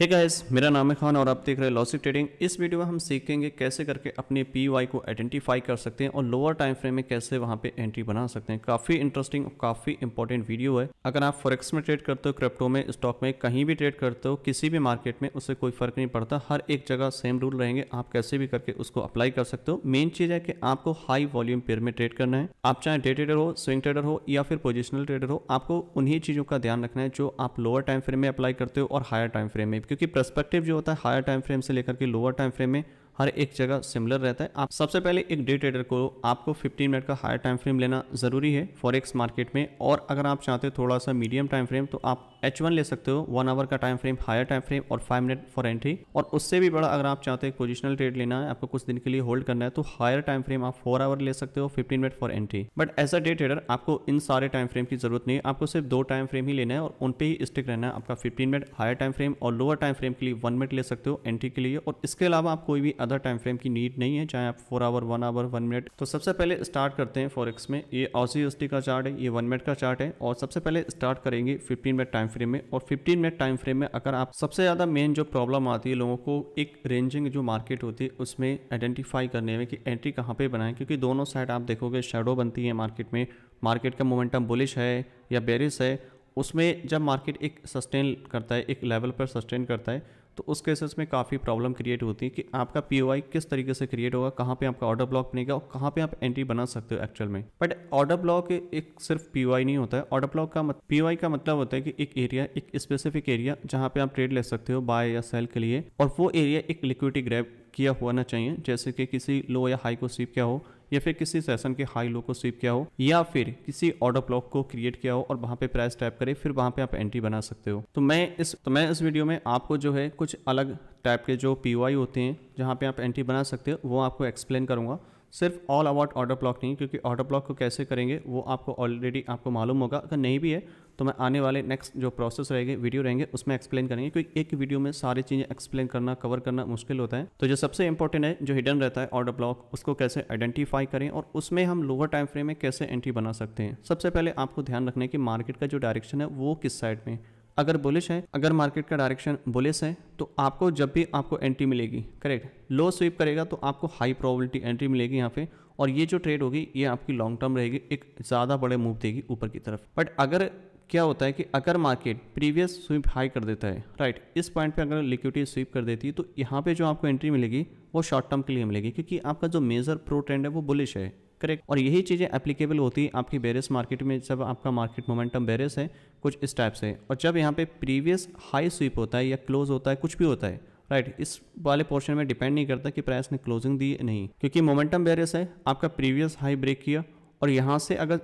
Hey guys मेरा नाम है खान और आप देख रहे हैं लॉसिक ट्रेडिंग इस वीडियो में हम सीखेंगे कैसे करके अपने पीवाई को आइडेंटिफाई कर सकते हैं और लोअर टाइम फ्रेम में कैसे वहां पे एंट्री बना सकते हैं काफी इंटरेस्टिंग और काफी इंपॉर्टेंट वीडियो है अगर आप फॉरेक्स में ट्रेड करते हो क्रिप्टो में स्टॉक में कहीं भी ट्रेड करते हो किसी भी मार्केट में उससे कोई फर्क नहीं पड़ता हर एक जगह सेम रूल रहेंगे आप कैसे भी करके उसको अप्लाई कर सकते हो मेन चीज है कि आपको हाई वॉल्यूम पेयर में ट्रेड करना है आप चाहे डे ट्रेडर हो स्विंग ट्रेडर हो या फिर पोजिशनल ट्रेडर हो आपको उन्हीं चीजों का ध्यान रखना है जो आप लोअर टाइम फ्रेम में अप्लाई करते हो और हायर टाइम फ्रेम में क्योंकि प्रस्पेक्टिव जो होता है हायर टाइम फ्रेम से लेकर के लोअर टाइम फ्रेम में हर एक जगह सिमिलर रहता है आप सबसे पहले एक डे ट्रेडर को आपको 15 मिनट का हायर टाइम फ्रेम लेना ज़रूरी है फॉरेक्स मार्केट में और अगर आप चाहते हो थोड़ा सा मीडियम टाइम फ्रेम तो आप एच वन ले सकते हो वन आवर का time frame higher time frame और फाइव मिनट फॉर एंट्री और उससे भी बड़ा अगर आप चाहते हैं पोजिशनल ट्रेड लेना है आपको कुछ दिन के लिए होल्ड करना है तो हायर टाइम फ्रेम आप फोर आवर ले सकते हो fifteen minute for entry but as a day trader आपको इन सारे टाइम फ्रेम की जरूरत नहीं है आपको सिर्फ दो टाइम फ्रेम ही लेना है और उन पर ही स्टिक रहना है आपका fifteen minute higher time frame और लोअर टाइम फ्रेम के लिए वन मिनट ले सकते हो एंट्री के लिए और इसके अलावा आप कोई भी अदर टाइम फ्रेम की नीड नहीं है चाहे आप four hour one hour one minute तो सबसे पहले स्टार्ट करते हैं फॉरेक्स में ये ऑसी का चार्ट है ये वन मिनट का चार्ट है और सबसे पहले स्टार्ट करेंगे फिफ्टीन मिनट टाइम फ्रेम में और 15 मिनट टाइम फ्रेम में अगर आप सबसे ज़्यादा मेन जो प्रॉब्लम आती है लोगों को एक रेंजिंग जो मार्केट होती है उसमें आइडेंटिफाई करने में कि एंट्री कहाँ पे बनाएं क्योंकि दोनों साइड आप देखोगे शेडो बनती है मार्केट में मार्केट का मोमेंटम बुलिश है या बेरिस है उसमें जब मार्केट एक सस्टेन करता है एक लेवल पर सस्टेन करता है तो उस केसेस में काफ़ी प्रॉब्लम क्रिएट होती है कि आपका पी किस तरीके से क्रिएट होगा कहाँ पे आपका ऑर्डर ब्लॉक बनेगा और कहाँ पे आप एंट्री बना सकते हो एक्चुअल में बट ऑर्डर ब्लॉक एक सिर्फ पी नहीं होता है ऑर्डर ब्लॉक का मत, पी का मतलब होता है कि एक एरिया एक स्पेसिफिक एरिया जहाँ पे आप ट्रेड ले सकते हो बाय या सेल के लिए और वो एरिया एक लिक्विडिटी ग्रैप किया होना चाहिए जैसे कि किसी लो या हाई को स्वीप किया हो या फिर किसी सेशन के हाई लो को स्वीप किया हो या फिर किसी ऑर्डर ब्लॉक को क्रिएट किया हो और वहाँ पे प्राइस टाइप करें फिर वहाँ पे आप एंट्री बना सकते हो तो मैं इस तो मैं इस वीडियो में आपको जो है कुछ अलग टाइप के जो पी होते हैं जहाँ पे आप एंट्री बना सकते हो वो आपको एक्सप्लेन करूँगा सिर्फ ऑल अबाउट ऑर्डर ब्लॉक नहीं क्योंकि ऑर्डर ब्लॉक को कैसे करेंगे वो आपको ऑलरेडी आपको मालूम होगा अगर नहीं भी है तो मैं आने वाले नेक्स्ट जो प्रोसेस रहेंगे वीडियो रहेंगे उसमें एक्सप्लेन करेंगे क्योंकि एक वीडियो में सारी चीज़ें एक्सप्लेन करना कवर करना मुश्किल होता है तो जो सबसे इंपॉर्टेंट है जो हिडन रहता है ऑर्डर ब्लॉक उसको कैसे आइडेंटिफाई करें और उसमें हम लोअर टाइम फ्रेम में कैसे एंट्री बना सकते हैं सबसे पहले आपको ध्यान रखना है कि मार्केट का जो डायरेक्शन है वो किस साइड में अगर बुलिश है अगर मार्केट का डायरेक्शन बुलिश है तो आपको जब भी आपको एंट्री मिलेगी करेक्ट लो स्वीप करेगा तो आपको हाई प्रोबेबिलिटी एंट्री मिलेगी यहाँ पे और ये जो ट्रेड होगी ये आपकी लॉन्ग टर्म रहेगी एक ज़्यादा बड़े मूव देगी ऊपर की तरफ बट अगर क्या होता है कि अगर मार्केट प्रीवियस स्वीप हाई कर देता है राइट इस पॉइंट पे अगर लिक्विडिटी स्वीप कर देती है तो यहाँ पे जो आपको एंट्री मिलेगी वो शॉर्ट टर्म के लिए मिलेगी क्योंकि आपका जो मेजर प्रो ट्रेंड है वो बुलिश है करेक्ट और यही चीज़ें एप्लीकेबल होती है आपकी बेरियस मार्केट में जब आपका मार्केट मोमेंटम बेरियस है कुछ इस टाइप से और जब यहाँ पे प्रीवियस हाई स्वीप होता है या क्लोज होता है कुछ भी होता है राइट right, इस वाले पोर्शन में डिपेंड नहीं करता कि प्राइस ने क्लोजिंग दी नहीं क्योंकि मोमेंटम बेरियस है आपका प्रीवियस हाई ब्रेक किया और यहाँ से अगर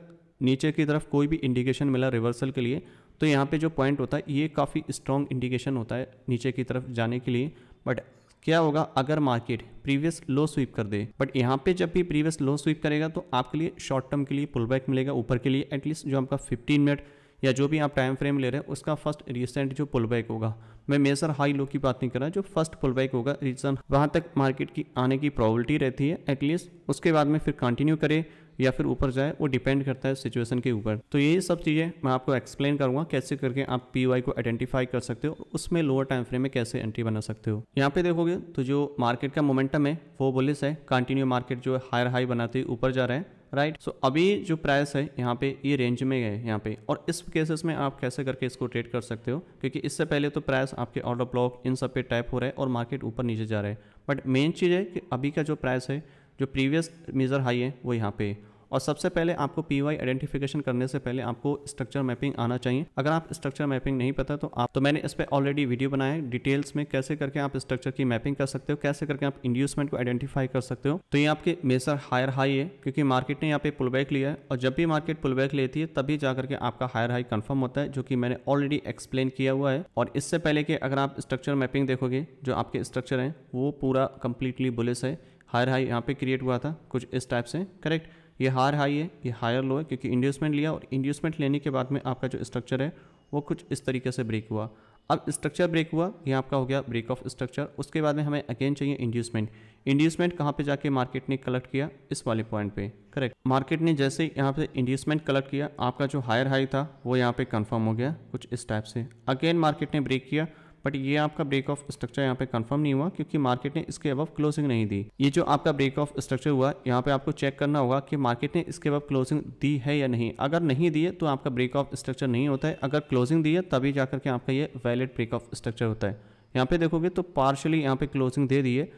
नीचे की तरफ कोई भी इंडिकेशन मिला रिवर्सल के लिए तो यहाँ पे जो पॉइंट होता है ये काफ़ी स्ट्रॉन्ग इंडिकेशन होता है नीचे की तरफ जाने के लिए बट क्या होगा अगर मार्केट प्रीवियस लो स्वीप कर दे बट यहाँ पे जब भी प्रीवियस लो स्वीप करेगा तो आपके लिए शॉर्ट टर्म के लिए पुल बैक मिलेगा ऊपर के लिए एटलीस्ट जो आपका 15 मिनट या जो भी आप टाइम फ्रेम ले रहे हैं उसका फर्स्ट रिसेंट जो पुल बैक होगा मैं मेजर हाई लो की बात नहीं कर रहा जो फर्स्ट पुल बैक होगा रीजन वहाँ तक मार्केट की आने की प्रॉबलिटी रहती है एटलीस्ट उसके बाद में फिर कंटिन्यू करें या फिर ऊपर जाए वो डिपेंड करता है सिचुएशन के ऊपर तो ये सब चीज़ें मैं आपको एक्सप्लेन करूँगा कैसे करके आप पी वाई को आइडेंटिफाई कर सकते हो उसमें लोअर टाइम फ्रेम में कैसे एंट्री बना सकते हो यहाँ पे देखोगे तो जो मार्केट का मोमेंटम है वो बोलिस है कंटिन्यू मार्केट जो है हायर हाई बनाते ऊपर जा रहे हैं राइट right? सो so, अभी जो प्राइस है यहाँ पे ये रेंज में है यहाँ पे और इस केसेस में आप कैसे करके इसको ट्रेड कर सकते हो क्योंकि इससे पहले तो प्राइस आपके ऑर्डर ब्लॉक इन सब पे टाइप हो रहा है और मार्केट ऊपर नीचे जा रहा है बट मेन चीज़ है कि अभी का जो प्राइस है जो प्रीवियस मेजर हाई है वो यहाँ पे और सबसे पहले आपको पी वाई आइडेंटिफिकेशन करने से पहले आपको स्ट्रक्चर मैपिंग आना चाहिए अगर आप स्ट्रक्चर मैपिंग नहीं पता तो आप तो मैंने इस पर ऑलरेडी वीडियो बनाया डिटेल्स में कैसे करके आप स्ट्रक्चर की मैपिंग कर सकते हो कैसे करके आप इंड्यूसमेंट को आइडेंटिफाई कर सकते हो तो ये आपके मेसर हायर हाई है क्योंकि मार्केट ने यहाँ पे पुल बैक लिया है और जब भी मार्केट पुल बैक लेती है तभी जा करके आपका हायर हाई कन्फर्म होता है जो कि मैंने ऑलरेडी एक्सप्लेन किया हुआ है और इससे पहले कि अगर आप स्ट्रक्चर मैपिंग देखोगे जो आपके स्ट्रक्चर हैं वो पूरा कंप्लीटली बुलिस है हायर हाई यहाँ पे क्रिएट हुआ था कुछ इस टाइप से करेक्ट ये हार हाई है ये हायर लो है क्योंकि इंड्यूसमेंट लिया और इंड्यूसमेंट लेने के बाद में आपका जो स्ट्रक्चर है वो कुछ इस तरीके से ब्रेक हुआ अब स्ट्रक्चर ब्रेक हुआ ये आपका हो गया ब्रेक ऑफ स्ट्रक्चर उसके बाद में हमें अगेन चाहिए इंड्यूसमेंट इंड्यूसमेंट कहाँ पे जाके मार्केट ने कलेक्ट किया इस वाले पॉइंट पे करेक्ट मार्केट ने जैसे यहाँ पे इंड्यूसमेंट कलेक्ट किया आपका जो हायर हाई था वो यहाँ पे कंफर्म हो गया कुछ इस टाइप से अगेन मार्केट ने ब्रेक किया बट ये आपका ब्रेक ऑफ स्ट्रक्चर यहाँ पे कंफर्म नहीं हुआ क्योंकि मार्केट ने इसके अब क्लोजिंग नहीं दी ये जो आपका ब्रेक ऑफ स्ट्रक्चर हुआ यहाँ पे आपको चेक करना होगा कि मार्केट ने इसके अब क्लोजिंग दी है या नहीं अगर नहीं दी है तो आपका ब्रेक ऑफ स्ट्रक्चर नहीं होता है अगर क्लोजिंग दी है तभी जाकर के आपका ये वैलिड ब्रेक ऑफ स्ट्रक्चर होता है यहाँ पे देखोगे तो पार्शली यहाँ पे क्लोजिंग दे दी है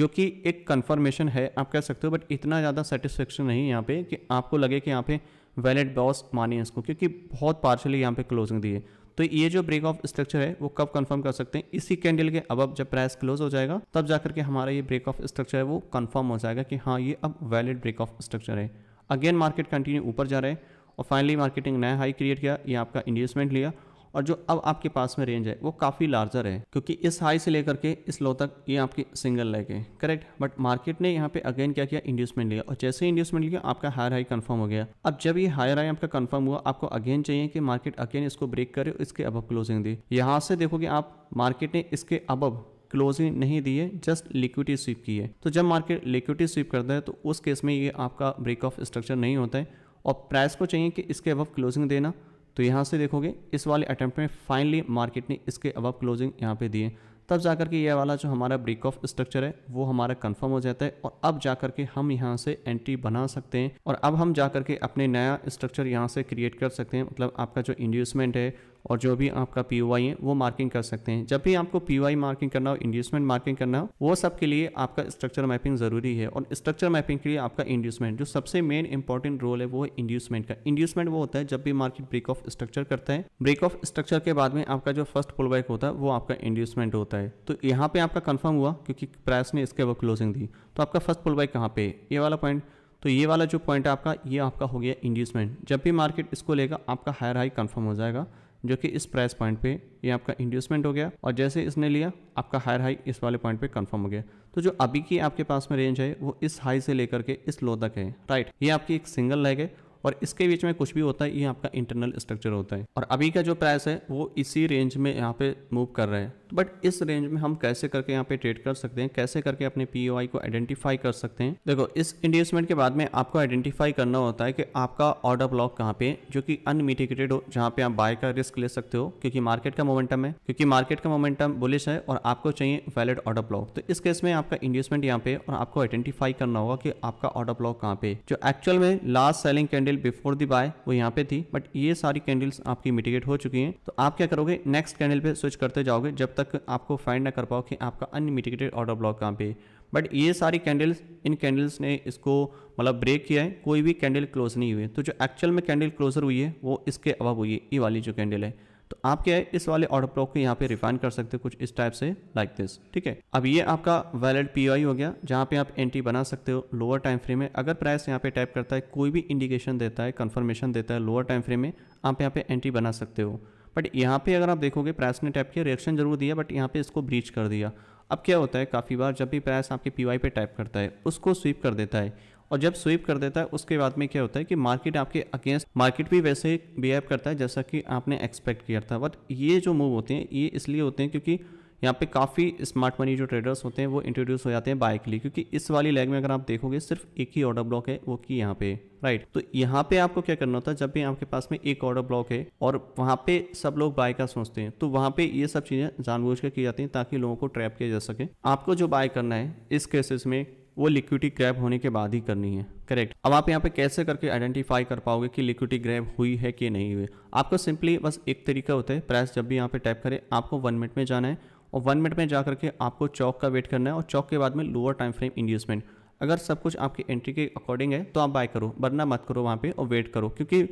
जो कि एक कन्फर्मेशन है आप कह सकते हो बट इतना ज़्यादा सेटिस्फेक्शन नहीं यहाँ पे कि आपको लगे कि यहाँ पे वैलिड बॉस मानिए इसको क्योंकि बहुत पार्शली यहाँ पे क्लोजिंग दी है तो ये जो ब्रेक ऑफ स्ट्रक्चर है वो कब कंफर्म कर सकते हैं इसी कैंडल के अब जब प्राइस क्लोज हो जाएगा तब जाकर के हमारा ये ब्रेक ऑफ स्ट्रक्चर है वो कंफर्म हो जाएगा कि हाँ ये अब वैलिड ब्रेक ऑफ स्ट्रक्चर है अगेन मार्केट कंटिन्यू ऊपर जा रहा है और फाइनली मार्केटिंग नया हाई क्रिएट किया ये आपका इन्वेस्टमेंट लिया और जो अब आपके पास में रेंज है वो काफ़ी लार्जर है क्योंकि इस हाई से लेकर के इस लो तक ये आपकी सिंगल लेग है करेक्ट बट मार्केट ने यहाँ पे अगेन क्या किया इंड्यूसमेंट लिया और जैसे ही इंड्यूसमेंट लिया आपका हायर हाई कन्फर्म हो गया अब जब ये हायर हाई आपका कन्फर्म हुआ आपको अगेन चाहिए कि मार्केट अगेन इसको ब्रेक करे इसके अबव क्लोजिंग दी यहाँ से देखोगे आप मार्केट ने इसके अबव क्लोजिंग नहीं दी है जस्ट लिक्विटी स्वीप की है तो जब मार्केट लिक्विटी स्वीप करता है तो उस केस में ये आपका ब्रेक ऑफ स्ट्रक्चर नहीं होता है और प्राइस को चाहिए कि इसके अबव क्लोजिंग देना तो यहाँ से देखोगे इस वाले अटैम्प्ट में फाइनली मार्केट ने इसके अब क्लोजिंग यहाँ पे दिए तब जाकर के ये वाला जो हमारा ब्रेक ऑफ स्ट्रक्चर है वो हमारा कंफर्म हो जाता है और अब जाकर के हम यहाँ से एंट्री बना सकते हैं और अब हम जाकर के अपने नया स्ट्रक्चर यहाँ से क्रिएट कर सकते हैं मतलब आपका जो इंड्यूसमेंट है और जो भी आपका पी है वो मार्किंग कर सकते हैं जब भी आपको पी मार्किंग करना हो इंड्यूसमेंट मार्किंग करना हो वो सब के लिए आपका स्ट्रक्चर मैपिंग जरूरी है और स्ट्रक्चर मैपिंग के लिए आपका इंड्यूसमेंट जो सबसे मेन इंपॉर्टेंट रोल है वो है इंड्यूसमेंट का इंड्यूसमेंट वो होता है जब भी मार्केट ब्रेक ऑफ स्ट्रक्चर करता है ब्रेक ऑफ स्ट्रक्चर के बाद में आपका जो फर्स्ट पुल बैक होता है वो आपका इंड्यूसमेंट होता है तो यहाँ पे आपका कन्फर्म हुआ क्योंकि प्राइस ने इसके वो क्लोजिंग दी तो आपका फर्स्ट पुल बैक कहाँ पे ये वाला पॉइंट तो ये वाला जो पॉइंट है आपका ये आपका हो गया इंड्यूसमेंट जब भी मार्केट इसको लेगा आपका हायर हाई कन्फर्म हो जाएगा जो कि इस प्राइस पॉइंट पे ये आपका इंड्यूसमेंट हो गया और जैसे इसने लिया आपका हायर हाई इस वाले पॉइंट पे कंफर्म हो गया तो जो अभी की आपके पास में रेंज है वो इस हाई से लेकर के इस लो तक है राइट ये आपकी एक सिंगल लेग है और इसके बीच में कुछ भी होता है ये आपका इंटरनल स्ट्रक्चर होता है और अभी का जो प्राइस है वो इसी रेंज में यहाँ पे मूव कर रहा है बट इस रेंज में हम कैसे करके यहाँ पे ट्रेड कर सकते हैं कैसे करके अपने पीओआई को आइडेंटिफाई कर सकते हैं देखो इस इंडेसमेंट के बाद में आपको आइडेंटिफाई करना होता है कि आपका ऑर्डर ब्लॉक कहाँ पे जो कि अनमिटिकेटेड हो जहाँ पे आप बाय का रिस्क ले सकते हो क्योंकि मार्केट का मोमेंटम है क्योंकि मार्केट का मोमेंटम बुलिश है और आपको चाहिए वैलिड ऑर्डर ब्लॉक तो इस केस में आपका इंडेसमेंट यहाँ पे और आपको आइडेंटिफाई करना होगा कि आपका ऑर्डर ब्लॉक कहाँ पे जो एक्चुअल में last selling candle before the buy वो यहाँ पे थी बट ये सारी कैंडल्स आपकी मिटिगेट हो चुकी है तो आप क्या करोगे नेक्स्ट कैंडल पे स्विच करते जाओगे जब तक तक आपको फाइंड ना कर पाओ कि आपका अनमिटिगेटेड ऑर्डर ब्लॉक कहाँ पे बट ये सारी कैंडल्स इन कैंडल्स ने इसको मतलब ब्रेक किया है कोई भी कैंडल क्लोज नहीं हुई तो जो एक्चुअल में कैंडल क्लोजर हुई है वो इसके अब हुई है ये वाली जो कैंडल है तो आप क्या है इस वाले ऑर्डर ब्लॉक को यहाँ पे रिफाइन कर सकते हो कुछ इस टाइप से लाइक दिस ठीक है अब ये आपका वैलिड पी हो गया जहाँ पे आप एंट्री बना सकते हो लोअर टाइम फ्रेम में अगर प्राइस यहाँ पे टाइप करता है कोई भी इंडिकेशन देता है कंफर्मेशन देता है लोअर टाइम फ्रेम में आप यहाँ पे एंट्री बना सकते हो बट यहाँ पे अगर आप देखोगे प्रयास ने टाइप किया रिएक्शन जरूर दिया बट यहाँ पे इसको ब्रीच कर दिया अब क्या होता है काफ़ी बार जब भी प्रयास आपके पी पे टाइप करता है उसको स्वीप कर देता है और जब स्वीप कर देता है उसके बाद में क्या होता है कि मार्केट आपके अगेंस्ट मार्केट भी वैसे बिहेव करता है जैसा कि आपने एक्सपेक्ट किया था बट ये जो मूव होते हैं ये इसलिए होते हैं क्योंकि यहाँ पे काफ़ी स्मार्ट मनी जो ट्रेडर्स होते हैं वो इंट्रोड्यूस हो जाते हैं बाय के लिए क्योंकि इस वाली लैग में अगर आप देखोगे सिर्फ एक ही ऑर्डर ब्लॉक है वो कि यहाँ पे राइट तो यहाँ पे आपको क्या करना होता है जब भी आपके पास में एक ऑर्डर ब्लॉक है और वहाँ पे सब लोग बाय का सोचते हैं तो वहाँ पे ये सब चीज़ें जानबूझ कर की जाती हैं ताकि लोगों को ट्रैप किया जा सके आपको जो बाय करना है इस केसेस में वो लिक्विडिटी ग्रैप होने के बाद ही करनी है करेक्ट अब आप यहाँ पे कैसे करके आइडेंटिफाई कर पाओगे कि लिक्विडिटी ग्रैप हुई है कि नहीं हुई आपको सिंपली बस एक तरीका होता है प्राइस जब भी यहाँ पे टैप करें आपको वन मिनट में जाना है और वन मिनट में जा करके आपको चौक का वेट करना है और चौक के बाद में लोअर टाइम फ्रेम इंड्यूसमेंट अगर सब कुछ आपकी एंट्री के अकॉर्डिंग है तो आप बाय करो वरना मत करो वहाँ पे और वेट करो क्योंकि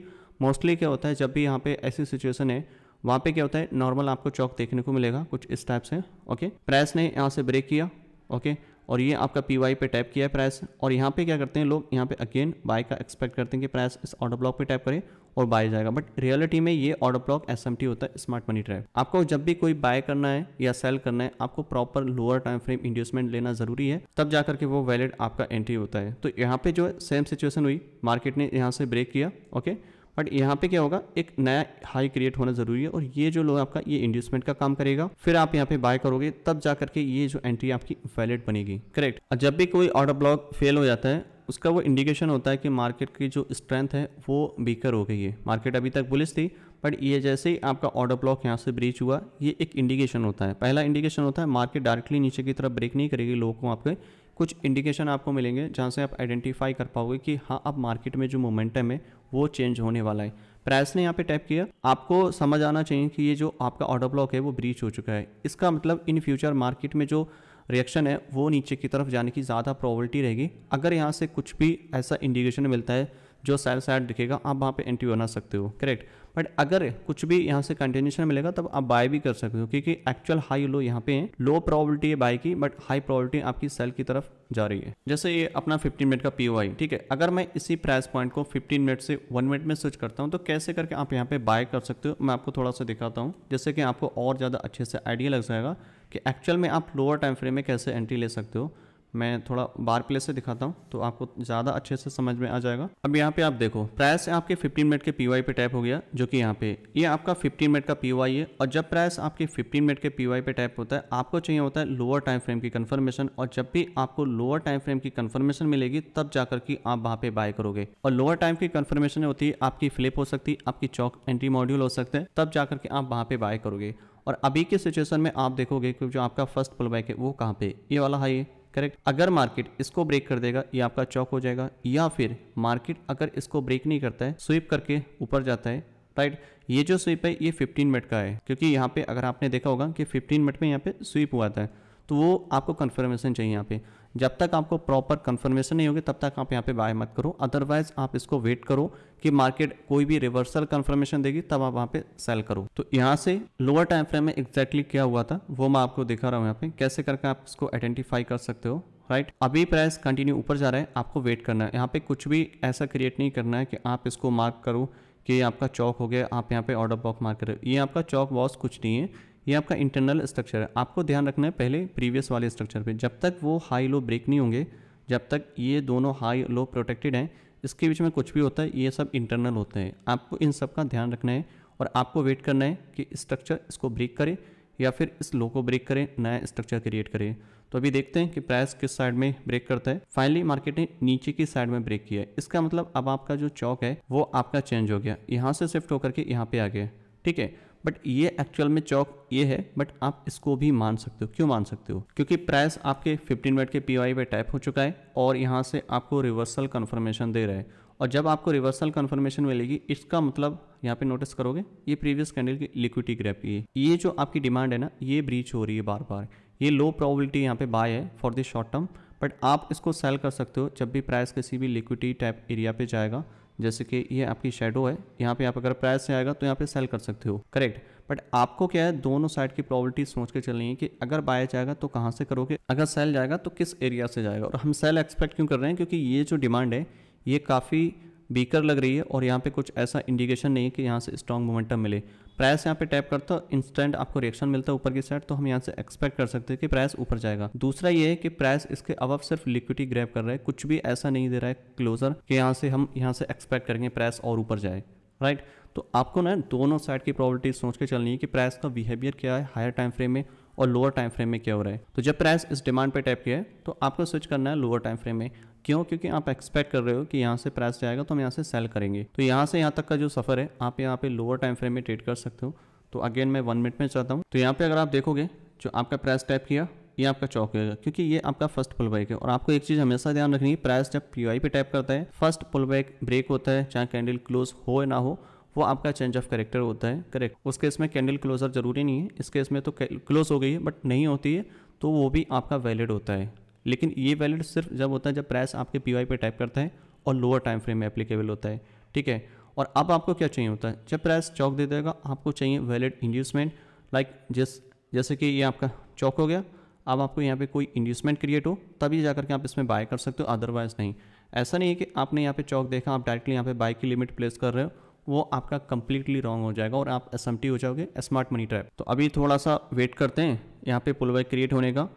मोस्टली क्या होता है जब भी यहाँ पे ऐसी सिचुएशन है वहाँ पे क्या होता है नॉर्मल आपको चौक देखने को मिलेगा कुछ इस टाइप से ओके प्राइस ने यहाँ से ब्रेक किया ओके और ये आपका पी वाई पे टैप किया है प्राइस और यहाँ पे क्या करते हैं लोग यहाँ पे अगेन बाय का एक्सपेक्ट करते हैं कि प्राइस इस ऑर्डर ब्लॉक पे टैप करें और बाय जाएगा बट रियलिटी में ये ऑर्डर ब्लॉक एस होता है स्मार्ट मनी ट्रैप आपको जब भी कोई बाय करना है या सेल करना है आपको proper lower time frame inducement लेना जरूरी है तब जाकर के वो वैलिड आपका एंट्री होता है तो यहाँ पे जो सेम सिचुएशन हुई मार्केट ने यहाँ से ब्रेक किया ओके okay? बट यहाँ पे क्या होगा एक नया हाई क्रिएट होना जरूरी है और ये जो लो आपका ये इंड्यूसमेंट का काम करेगा फिर आप यहाँ पे बाय करोगे तब जा करके ये जो एंट्री आपकी वैलिड बनेगी करेक्ट और जब भी कोई ऑर्डर ब्लॉक फेल हो जाता है उसका वो इंडिकेशन होता है कि मार्केट की जो स्ट्रेंथ है वो बीकर हो गई है मार्केट अभी तक बुलिस थी बट ये जैसे ही आपका ऑर्डर ब्लॉक यहाँ से ब्रीच हुआ ये एक इंडिकेशन होता है पहला इंडिकेशन होता है मार्केट डायरेक्टली नीचे की तरफ ब्रेक नहीं करेगी लोगों को आपके कुछ इंडिकेशन आपको मिलेंगे जहाँ से आप आइडेंटिफाई कर पाओगे कि हाँ अब मार्केट में जो मोमेंटम है वो चेंज होने वाला है प्राइस ने यहाँ पे टैप किया आपको समझ आना चाहिए कि ये जो आपका ऑर्डर ब्लॉक है वो ब्रीच हो चुका है इसका मतलब इन फ्यूचर मार्केट में जो रिएक्शन है वो नीचे की तरफ जाने की ज़्यादा प्रॉबलिटी रहेगी अगर यहाँ से कुछ भी ऐसा इंडिकेशन मिलता है जो सेल साइड दिखेगा आप वहाँ पे एंट्री बना सकते हो करेक्ट बट अगर कुछ भी यहाँ से कंटिन्यूशन मिलेगा तब आप बाय भी कर सकते हो क्योंकि एक्चुअल हाई लो यहाँ पे है लो प्रॉबिलिटी है बाय की बट हाई प्रॉबिलिटी आपकी सेल की तरफ जा रही है जैसे ये अपना 15 मिनट का पीओआई ठीक है अगर मैं इसी प्राइस पॉइंट को 15 मिनट से 1 मिनट में स्विच करता हूँ तो कैसे करके आप यहाँ पे बाय कर सकते हो मैं आपको थोड़ा सा दिखाता हूँ जैसे कि आपको और ज़्यादा अच्छे से आइडिया लग जाएगा कि एक्चुअल में आप लोअर टाइम फ्रेम में कैसे एंट्री ले सकते हो मैं थोड़ा बार प्ले से दिखाता हूँ तो आपको ज़्यादा अच्छे से समझ में आ जाएगा अब यहाँ पे आप देखो प्राइस आपके 15 मिनट के पी पे टैप हो गया जो कि यहाँ पे ये यह आपका 15 मिनट का पी है और जब प्राइस आपके 15 मिनट के पी पे टैप होता है आपको चाहिए होता है लोअर टाइम फ्रेम की कन्फर्मेशन और जब भी आपको लोअर टाइम फ्रेम की कन्फर्मेशन मिलेगी तब जाकर कि आप वहाँ पे बाय करोगे और लोअर टाइम की कन्फर्मेशन होती है आपकी फ्लिप हो सकती है आपकी चौक एंट्री मॉड्यूल हो सकते हैं तब जाकर के आप वहाँ पे बाय करोगे और अभी के सिचुएशन में आप देखोगे कि जो आपका फर्स्ट पुल बैक है वो कहाँ पे ये वाला हाई है करेक्ट अगर मार्केट इसको ब्रेक कर देगा ये आपका चौक हो जाएगा या फिर मार्केट अगर इसको ब्रेक नहीं करता है स्वीप करके ऊपर जाता है राइट ये जो स्वीप है ये 15 मिनट का है क्योंकि यहाँ पे अगर आपने देखा होगा कि 15 मिनट में यहाँ पे स्वीप हुआ था तो वो आपको कन्फर्मेशन चाहिए यहाँ पे जब तक आपको प्रॉपर कन्फर्मेशन नहीं होगी तब तक आप यहाँ पे बाय मत करो अदरवाइज आप इसको वेट करो कि मार्केट कोई भी रिवर्सल कंफर्मेशन देगी तब आप वहाँ पे सेल करो तो यहाँ से लोअर टाइम फ्रेम में एग्जैक्टली क्या हुआ था वो मैं आपको दिखा रहा हूँ यहाँ पे कैसे करके आप इसको आइडेंटिफाई कर सकते हो राइट right? अभी प्राइस कंटिन्यू ऊपर जा रहा है आपको वेट करना है यहाँ पे कुछ भी ऐसा क्रिएट नहीं करना है कि आप इसको मार्क करो कि ये आपका चौक हो गया आप यहाँ पे ऑर्डर बॉक मार्क करो ये आपका चौक बॉक्स कुछ नहीं है ये आपका इंटरनल स्ट्रक्चर है आपको ध्यान रखना है पहले प्रीवियस वाले स्ट्रक्चर पे जब तक वो हाई लो ब्रेक नहीं होंगे जब तक ये दोनों हाई लो प्रोटेक्टेड हैं इसके बीच में कुछ भी होता है ये सब इंटरनल होते हैं आपको इन सब का ध्यान रखना है और आपको वेट करना है कि स्ट्रक्चर इसको ब्रेक करे या फिर इस लो को ब्रेक करें नया स्ट्रक्चर क्रिएट करें तो अभी देखते हैं कि प्राइस किस साइड में ब्रेक करता है फाइनली मार्केट ने नीचे की साइड में ब्रेक किया है इसका मतलब अब आपका जो चौक है वो आपका चेंज हो गया यहाँ से शिफ्ट होकर के यहाँ पे आ गया ठीक है बट ये एक्चुअल में चौक ये है बट आप इसको भी मान सकते हो क्यों मान सकते हो क्योंकि प्राइस आपके 15 मिनट के पी पे टाइप हो चुका है और यहाँ से आपको रिवर्सल कन्फर्मेशन दे रहा है और जब आपको रिवर्सल कन्फर्मेशन मिलेगी इसका मतलब यहाँ पे नोटिस करोगे ये प्रीवियस कैंडल की लिक्विटी ग्रैप की है ये जो आपकी डिमांड है ना ये ब्रीच हो रही है बार बार ये लो प्रॉबिलिटी यहाँ पे बाय है for this short term but आप इसको सेल कर सकते हो जब भी प्राइस किसी भी लिक्विटी टाइप एरिया पे जाएगा जैसे कि ये आपकी शेडो है यहाँ पे आप अगर प्राइस से आएगा तो यहाँ पे सेल कर सकते हो करेक्ट बट आपको क्या है दोनों साइड की प्रॉबलिटी सोच के चलनी है कि अगर बाय जाएगा तो कहाँ से करोगे अगर सेल जाएगा तो किस एरिया से जाएगा और हम सेल एक्सपेक्ट क्यों कर रहे हैं क्योंकि ये जो डिमांड है ये काफ़ी बीकर लग रही है और यहाँ पे कुछ ऐसा इंडिकेशन नहीं है कि यहाँ से स्ट्रॉन्ग मोमेंटम मिले प्राइस यहाँ पे टैप करता है इंस्टेंट आपको रिएक्शन मिलता है ऊपर की साइड तो हम यहाँ से एक्सपेक्ट कर सकते हैं कि प्राइस ऊपर जाएगा दूसरा ये है कि प्राइस इसके अब सिर्फ लिक्विटी ग्रैप कर रहा है कुछ भी ऐसा नहीं दे रहा है क्लोजर कि यहाँ से हम यहाँ से एक्सपेक्ट करेंगे प्राइस और ऊपर जाए राइट तो आपको ना दोनों साइड की प्रॉबर्टी सोच के चलनी है कि प्राइस का बिहेवियर क्या है हायर टाइम फ्रेम में और लोअर टाइम फ्रेम में क्या हो रहा है तो जब प्राइस इस डिमांड पे टैप किया है तो आपको स्विच करना है लोअर टाइम फ्रेम में क्यों क्योंकि आप एक्सपेक्ट कर रहे हो कि यहाँ से प्राइस जाएगा तो हम यहाँ से सेल करेंगे तो यहाँ से यहाँ तक का जो सफ़र है आप यहाँ पे लोअर टाइम फ्रेम में ट्रेड कर सकते हो तो अगेन मैं वन मिनट में चाहता हूँ तो यहाँ पे अगर आप देखोगे जो आपका प्राइस टाइप किया ये आपका चौक होगा क्योंकि ये आपका फर्स्ट पुल बैक है और आपको एक चीज हमेशा ध्यान रखनी है प्राइस जब पी पे टैप करता है फर्स्ट पुल बैक ब्रेक होता है चाहे कैंडल क्लोज हो या ना हो वो आपका चेंज ऑफ करेक्टर होता है करेक्ट उस केस में कैंडल क्लोजर ज़रूरी नहीं है इस केस में तो क्लोज हो गई है बट नहीं होती है तो वो भी आपका वैलिड होता है लेकिन ये वैलिड सिर्फ जब होता है जब प्राइस आपके पी पे टाइप करता है और लोअर टाइम फ्रेम में अप्लीकेबल होता है ठीक है और अब आपको क्या चाहिए होता है जब प्राइस चौक दे देगा आपको चाहिए वैलिड इंड्यूसमेंट लाइक जिस जैसे कि ये आपका चौक हो गया अब आपको यहाँ पे कोई इंड्यूसमेंट क्रिएट हो तभी जा करके आप इसमें बाय कर सकते हो अदरवाइज़ नहीं ऐसा नहीं है कि आपने यहाँ पे चौक देखा आप डायरेक्टली यहाँ पे बाय की लिमिट प्लेस कर रहे हो वो आपका कंप्लीटली रॉन्ग हो जाएगा और आप एस हो जाओगे स्मार्ट मनी ट्रैप तो अभी थोड़ा सा वेट करते हैं यहाँ पे पुलबैक क्रिएट होने का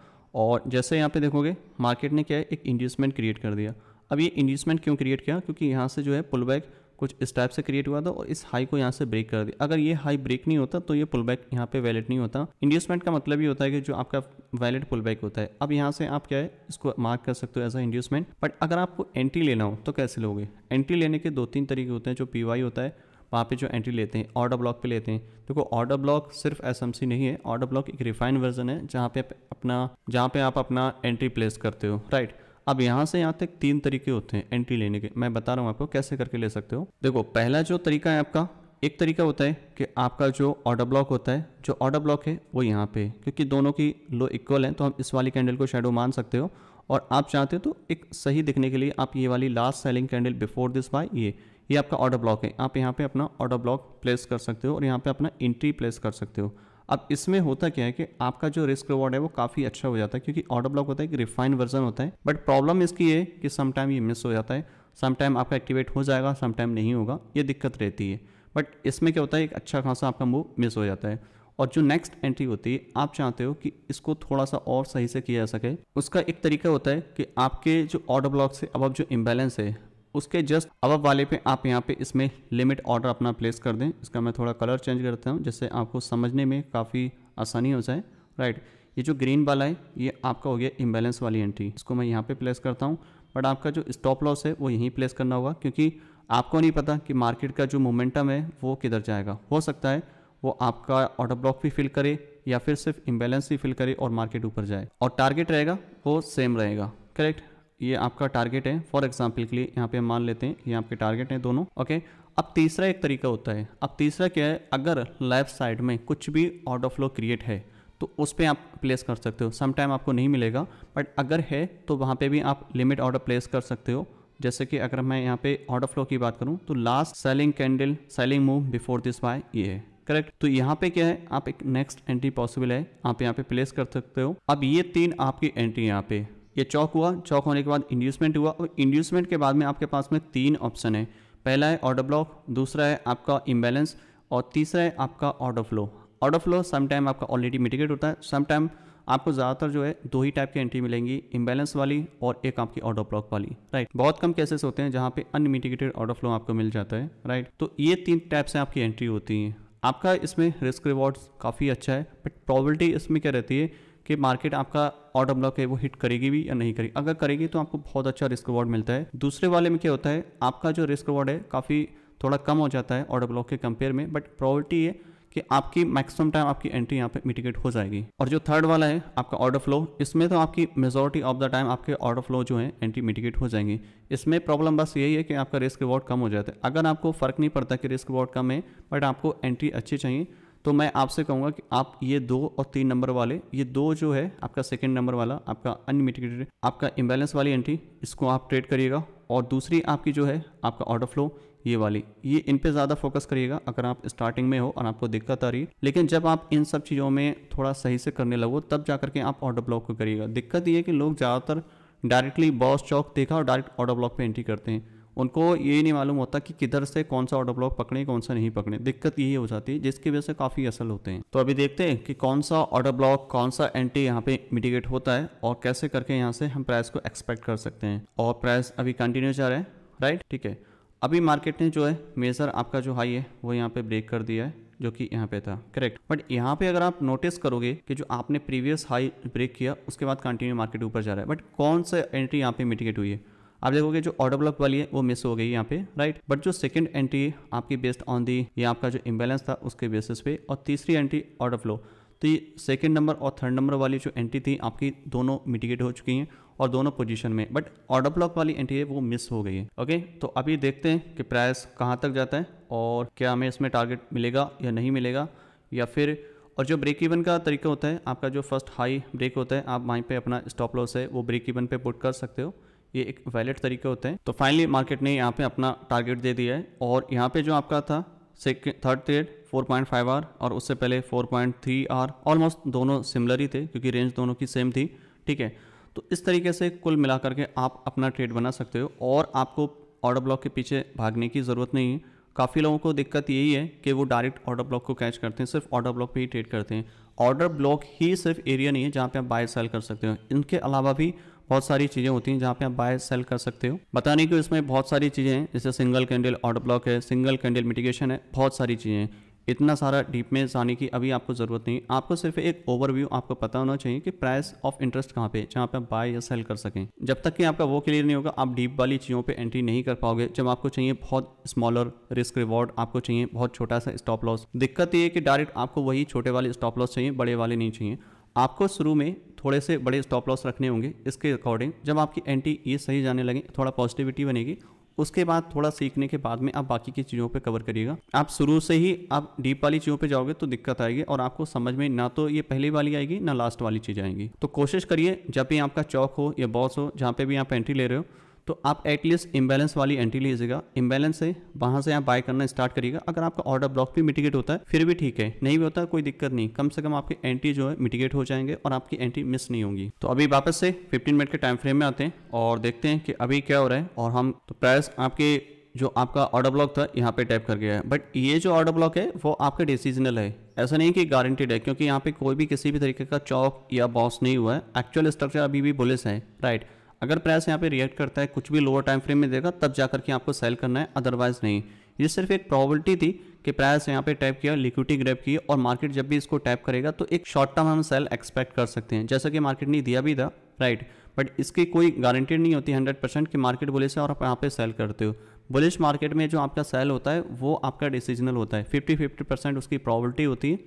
और जैसे यहाँ पे देखोगे मार्केट ने क्या है एक इंड्यूसमेंट क्रिएट कर दिया अब ये इंड्यूसमेंट क्यों क्रिएट किया क्योंकि यहाँ से जो है पुलबैक कुछ इस टाइप से क्रिएट हुआ था और इस हाई को यहाँ से ब्रेक कर दिया अगर ये हाई ब्रेक नहीं होता तो ये पुल बैक यहाँ पे वैलिड नहीं होता इंड्यूसमेंट का मतलब ये होता है कि जो आपका वैलिड पुल बैक होता है अब यहाँ से आप क्या है इसको मार्क कर सकते हो एज अ इंड्यूसमेंट बट अगर आपको एंट्री लेना हो तो कैसे लोगे एंट्री लेने के दो तीन तरीके होते हैं जो पी होता है वहाँ पे जो एंट्री लेते हैं ऑर्डर ब्लॉक पे लेते हैं देखो ऑर्डर ब्लॉक सिर्फ एस नहीं है ऑर्डर ब्लॉक एक रिफाइंड वर्जन है जहाँ पे अपना जहाँ पे आप अपना एंट्री प्लेस करते हो राइट right? अब यहाँ से यहाँ तक तीन तरीके होते हैं एंट्री लेने के मैं बता रहा हूँ आपको कैसे करके ले सकते हो देखो पहला जो तरीका है आपका एक तरीका होता है कि आपका जो ऑर्डर ब्लॉक होता है जो ऑर्डर ब्लॉक है वो यहाँ पे क्योंकि दोनों की लो इक्वल है तो हम इस वाली कैंडल को शेडो मान सकते हो और आप चाहते हो तो एक सही दिखने के लिए आप ये वाली last selling candle before this buy ये ये आपका ऑर्डर ब्लॉक है आप यहाँ पे अपना ऑर्डर ब्लॉक प्लेस कर सकते हो और यहाँ पे अपना एंट्री प्लेस कर सकते हो अब इसमें होता क्या है कि आपका जो रिस्क रिवॉर्ड है वो काफ़ी अच्छा हो जाता है क्योंकि ऑटो ब्लॉक होता है एक रिफाइंड वर्जन होता है बट प्रॉब्लम इसकी है कि समटाइम ये मिस हो जाता है समटाइम आपका एक्टिवेट हो जाएगा समटाइम नहीं होगा ये दिक्कत रहती है बट इसमें क्या होता है एक अच्छा खासा आपका मूव मिस हो जाता है और जो नेक्स्ट एंट्री होती है आप चाहते हो कि इसको थोड़ा सा और सही से किया जा सके उसका एक तरीका होता है कि आपके जो ऑर्डर ब्लॉक से अब जो इम्बैलेंस है उसके जस्ट अब वाले पे आप यहाँ पे इसमें लिमिट ऑर्डर अपना प्लेस कर दें इसका मैं थोड़ा कलर चेंज करता हूँ जिससे आपको समझने में काफ़ी आसानी हो जाए राइट ये जो ग्रीन वाला है ये आपका हो गया इम्बेलेंस वाली एंट्री इसको मैं यहाँ पे प्लेस करता हूँ बट आपका जो स्टॉप लॉस है वो यहीं प्लेस करना होगा क्योंकि आपको नहीं पता कि मार्केट का जो मोमेंटम है वो किधर जाएगा हो सकता है वो आपका ऑर्डर ब्लॉक भी फिल करे या फिर सिर्फ इम्बेलेंस ही फिल करे और मार्केट ऊपर जाए और टारगेट रहेगा वो सेम रहेगा करेक्ट ये आपका टारगेट है फॉर एग्जाम्पल के लिए यहाँ पे हम मान लेते हैं ये आपके टारगेट हैं दोनों ओके अब तीसरा एक तरीका होता है अब तीसरा क्या है अगर लेफ्ट साइड में कुछ भी आउट ऑफ फ्लो क्रिएट है तो उस पर आप प्लेस कर सकते हो सम टाइम आपको नहीं मिलेगा बट अगर है तो वहाँ पे भी आप लिमिट ऑर्डर प्लेस कर सकते हो जैसे कि अगर मैं यहाँ पे ऑर्डर फ्लो की बात करूँ तो last selling candle selling move before this buy ये है करेक्ट तो यहाँ पे क्या है आप एक नेक्स्ट एंट्री पॉसिबल है आप यहाँ पे प्लेस कर सकते हो अब ये तीन आपकी एंट्री यहाँ पे ये चौक हुआ चौक होने के बाद इंड्यूसमेंट हुआ और इंड्यूसमेंट के बाद में आपके पास में तीन ऑप्शन है पहला है ऑर्डर ब्लॉक दूसरा है आपका इम्बेलेंस और तीसरा है आपका order flow order flow sometime आपका ऑलरेडी मिटिकेट होता है समटाइम आपको ज़्यादातर जो है दो ही टाइप की एंट्री मिलेंगी इम्बेलेंस वाली और एक आपकी ऑर्डर ब्लॉक वाली राइट बहुत कम केसेस होते हैं जहाँ पे अनमिटिकेटेड ऑर्डर फ्लो आपको मिल जाता है राइट तो ये तीन टाइप से आपकी एंट्री होती है आपका इसमें रिस्क रिवॉर्ड्स काफ़ी अच्छा है बट प्रॉबलिटी इसमें क्या रहती है कि मार्केट आपका ऑर्डर ब्लॉक है वो हिट करेगी भी या नहीं करेगी अगर करेगी तो आपको बहुत अच्छा रिस्क रिवॉर्ड मिलता है दूसरे वाले में क्या होता है आपका जो रिस्क अवार्ड है काफ़ी थोड़ा कम हो जाता है ऑर्डर ब्लॉक के कंपेयर में बट प्रॉबलिटी है कि आपकी मैक्सिमम टाइम आपकी एंट्री यहाँ पे मिटिकेट हो जाएगी और जो थर्ड वाला है आपका ऑर्डर फ्लो इसमें तो आपकी मेजोरिटी ऑफ द टाइम आपके ऑर्डर फ्लो जो है एंट्री मिटिकेट हो जाएंगे इसमें प्रॉब्लम बस यही है कि आपका रिस्क रिवॉर्ड कम हो जाता है अगर आपको फ़र्क नहीं पड़ता कि रिस्क रिवॉर्ड कम है बट आपको एंट्री अच्छी चाहिए तो मैं आपसे कहूँगा कि आप ये दो और तीन नंबर वाले ये दो जो है आपका सेकेंड नंबर वाला आपका अनमिटिगेटेड आपका इम्बेलेंस वाली एंट्री इसको आप ट्रेड करिएगा और दूसरी आपकी जो है आपका ऑर्डर फ्लो ये वाली ये इन पे ज़्यादा फोकस करिएगा अगर आप स्टार्टिंग में हो और आपको दिक्कत आ रही है लेकिन जब आप इन सब चीज़ों में थोड़ा सही से करने लगो तब जा करके आप ऑर्डर ब्लॉक को करिएगा दिक्कत ये है कि लोग ज़्यादातर डायरेक्टली बॉस चौक देखा और डायरेक्ट ऑर्डर ब्लॉक पे एंट्री करते हैं उनको ये नहीं मालूम होता कि किधर से कौन सा ऑटो ब्लॉक पकड़े कौन सा नहीं पकड़े दिक्कत यही हो जाती है जिसकी वजह से काफ़ी असल होते हैं तो अभी देखते हैं कि कौन सा ऑटो ब्लॉक कौन सा एंट्री यहाँ पे मिटिगेट होता है और कैसे करके यहाँ से हम प्राइस को एक्सपेक्ट कर सकते हैं और प्राइस अभी कंटिन्यू जा रहा है राइट ठीक है अभी मार्केट ने जो है मेजर आपका जो हाई है वो यहाँ पे ब्रेक कर दिया है जो कि यहाँ पे था करेक्ट बट यहाँ पे अगर आप नोटिस करोगे कि जो आपने प्रीवियस हाई ब्रेक किया उसके बाद कंटिन्यू मार्केट ऊपर जा रहा है बट कौन सा एंट्री यहाँ पे मिटिगेट हुई है आप देखोगे जो ऑर्डर ब्लॉक वाली है वो मिस हो गई यहाँ पे राइट बट जो सेकंड एंट्री आपकी बेस्ड ऑन दी ये आपका जो इम्बेलेंस था उसके बेसिस पे और तीसरी एंट्री ऑर्डर फ्लो तो ये सेकेंड नंबर और थर्ड नंबर वाली जो एंट्री थी आपकी दोनों मिटिगेट हो चुकी हैं और दोनों पोजीशन में बट ऑर्डर ब्लॉक वाली एंट्री है वो मिस हो गई है ओके तो अभी देखते हैं कि प्राइस कहाँ तक जाता है और क्या हमें इसमें टारगेट मिलेगा या नहीं मिलेगा या फिर और जो ब्रेक इवन का तरीका होता है आपका जो फर्स्ट हाई ब्रेक होता है आप वहीं पे अपना स्टॉप लॉस है वो ब्रेक इवन पे पुट कर सकते हो ये एक वैलिड तरीके होते हैं तो फाइनली मार्केट ने यहाँ पे अपना टारगेट दे दिया है और यहाँ पे जो आपका था सेकेंड थर्ड ट्रेड 4.5 आर और उससे पहले 4.3 आर ऑलमोस्ट दोनों सिमिलर ही थे क्योंकि रेंज दोनों की सेम थी ठीक है तो इस तरीके से कुल मिला करके आप अपना ट्रेड बना सकते हो और आपको ऑर्डर ब्लॉक के पीछे भागने की ज़रूरत नहीं है काफ़ी लोगों को दिक्कत यही है कि वो डायरेक्ट ऑर्डर ब्लॉक को कैच करते हैं सिर्फ ऑर्डर ब्लॉक पे ही ट्रेड करते हैं ऑर्डर ब्लॉक ही सिर्फ एरिया नहीं है जहाँ पे आप बाय सेल कर सकते हो इनके अलावा भी बहुत सारी चीज़ें होती हैं जहाँ पे आप बाय सेल कर सकते हो बताने की इसमें बहुत सारी चीज़ें हैं जैसे सिंगल कैंडल ऑट ब्लॉक है सिंगल कैंडल मिटिगेशन है बहुत सारी चीज़ें इतना सारा डीप में जाने की अभी आपको ज़रूरत नहीं आपको सिर्फ एक ओवरव्यू आपको पता होना चाहिए कि प्राइस ऑफ इंटरेस्ट कहाँ पे जहाँ पे आप बाय या सेल कर सकें जब तक कि आपका वो क्लियर नहीं होगा आप डीप वाली चीज़ों पे एंट्री नहीं कर पाओगे जब आपको चाहिए बहुत स्मॉलर रिस्क रिवॉर्ड आपको चाहिए बहुत छोटा सा स्टॉप लॉस दिक्कत ये है कि डायरेक्ट आपको वही छोटे वाले स्टॉप लॉस चाहिए बड़े वाले नहीं चाहिए आपको शुरू में थोड़े से बड़े स्टॉप लॉस रखने होंगे इसके अकॉर्डिंग जब आपकी एंटी ये सही जाने लगे थोड़ा पॉजिटिविटी बनेगी उसके बाद थोड़ा सीखने के बाद में आप बाकी की चीज़ों पे कवर करिएगा आप शुरू से ही आप डीप वाली चीज़ों पे जाओगे तो दिक्कत आएगी और आपको समझ में ना तो ये पहली वाली आएगी ना लास्ट वाली चीज़ आएंगी तो कोशिश करिए जब भी आपका चौक हो या बॉस हो जहाँ पे भी आप एंट्री ले रहे हो तो आप एटलीस्ट इम्बैलेंस वाली एंट्री लीजिएगा इम्बैलेंस से वहां से आप बाय करना स्टार्ट करिएगा अगर आपका ऑर्डर ब्लॉक भी मिटिगेट होता है फिर भी ठीक है नहीं भी होता कोई दिक्कत नहीं कम से कम आपकी एंट्री जो है मिटिगेट हो जाएंगे और आपकी एंट्री मिस नहीं होगी तो अभी वापस से फिफ्टीन मिनट के टाइम फ्रेम में आते हैं और देखते हैं कि अभी क्या हो रहा है और हम तो प्राइस आपके जो आपका ऑर्डर ब्लॉक था यहाँ पे टाइप कर गया है बट ये जो ऑर्डर ब्लॉक है वो आपका डिसीजनल है ऐसा नहीं कि गारंटेड है क्योंकि यहाँ पे कोई भी किसी भी तरीके का चौक या बॉस नहीं हुआ है एक्चुअल स्ट्रक्चर अभी भी बुलिस है राइट right. अगर प्राइस यहाँ पे रिएक्ट करता है कुछ भी लोअर टाइम फ्रेम में देगा तब जाकर के आपको सेल करना है अदरवाइज नहीं ये सिर्फ एक प्रॉबलिटी थी कि प्राइस यहाँ पे टैप किया लिक्विटी ग्रैप की और मार्केट जब भी इसको टैप करेगा तो एक शॉर्ट टर्म हम सेल एक्सपेक्ट कर सकते हैं जैसा कि मार्केट ने दिया भी था राइट बट इसकी कोई गारंटी नहीं होती हंड्रेड परसेंट कि मार्केट बोले है और आप यहाँ पे सेल करते हो बुलिश मार्केट में जो आपका सेल होता है वो आपका डिसीजनल होता है फिफ्टी फिफ्टी परसेंट उसकी प्रॉबलिटी होती है